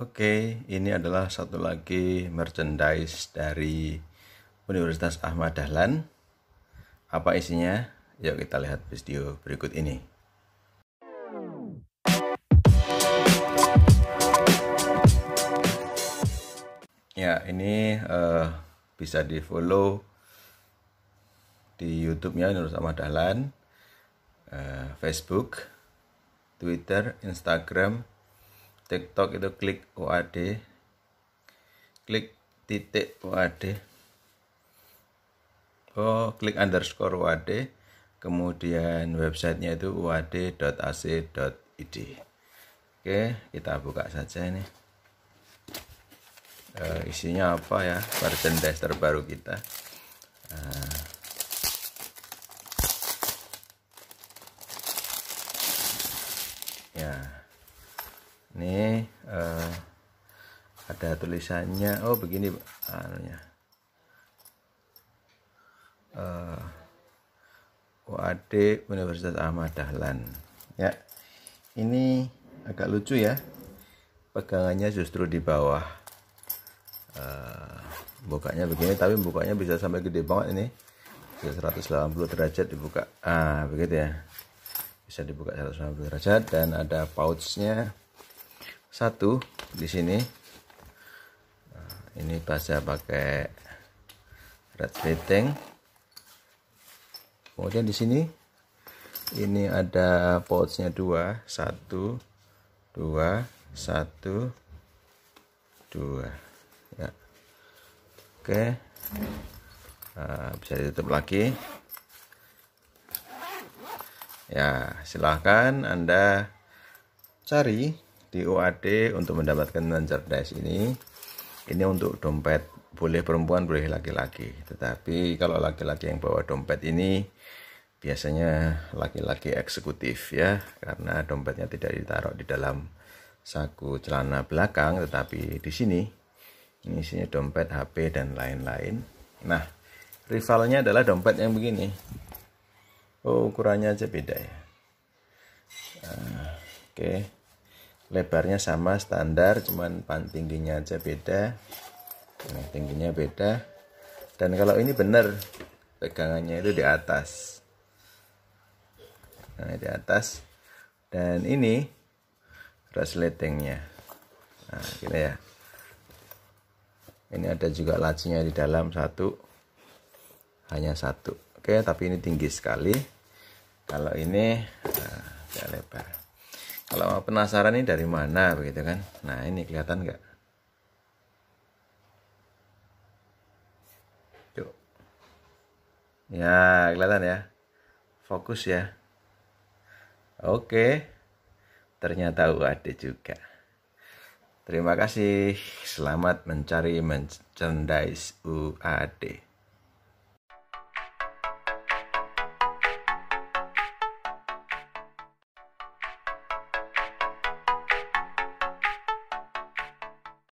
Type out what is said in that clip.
Oke, ini adalah satu lagi merchandise dari Universitas Ahmad Dahlan. Apa isinya? Yuk kita lihat video berikut ini. Ya, ini uh, bisa di follow di YouTube-nya Universitas Ahmad Dahlan, uh, Facebook, Twitter, Instagram, TikTok itu klik UAD klik titik UAD oh klik underscore UAD kemudian websitenya itu uad.ac.id oke kita buka saja ini e, isinya apa ya merchandise terbaru kita e, nih eh, uh, ada tulisannya oh begini anunya uh, eh, UAD Universitas Ahmad Dahlan ya ini agak lucu ya pegangannya justru di bawah uh, bukanya begini tapi bukanya bisa sampai gede banget ini bisa 180 derajat dibuka ah begitu ya bisa dibuka 180 derajat dan ada pouchnya satu di sini nah, ini pas saya pakai red fitting kemudian di sini ini ada pouchnya dua satu dua satu dua ya oke nah, bisa ditutup lagi ya silahkan anda cari di OAD untuk mendapatkan teman cerdas ini ini untuk dompet boleh perempuan boleh laki-laki tetapi kalau laki-laki yang bawa dompet ini biasanya laki-laki eksekutif ya karena dompetnya tidak ditaruh di dalam saku celana belakang tetapi di sini ini isinya dompet HP dan lain-lain nah rivalnya adalah dompet yang begini oh ukurannya aja beda ya uh, oke okay lebarnya sama standar cuman pan tingginya aja beda nah, tingginya beda dan kalau ini benar pegangannya itu di atas nah di atas dan ini resletingnya nah gini gitu ya ini ada juga lacinya di dalam satu hanya satu oke tapi ini tinggi sekali kalau ini nah, lebar kalau penasaran ini dari mana begitu kan nah ini kelihatan nggak Yuk. ya kelihatan ya fokus ya oke ternyata UAD juga terima kasih selamat mencari merchandise UAD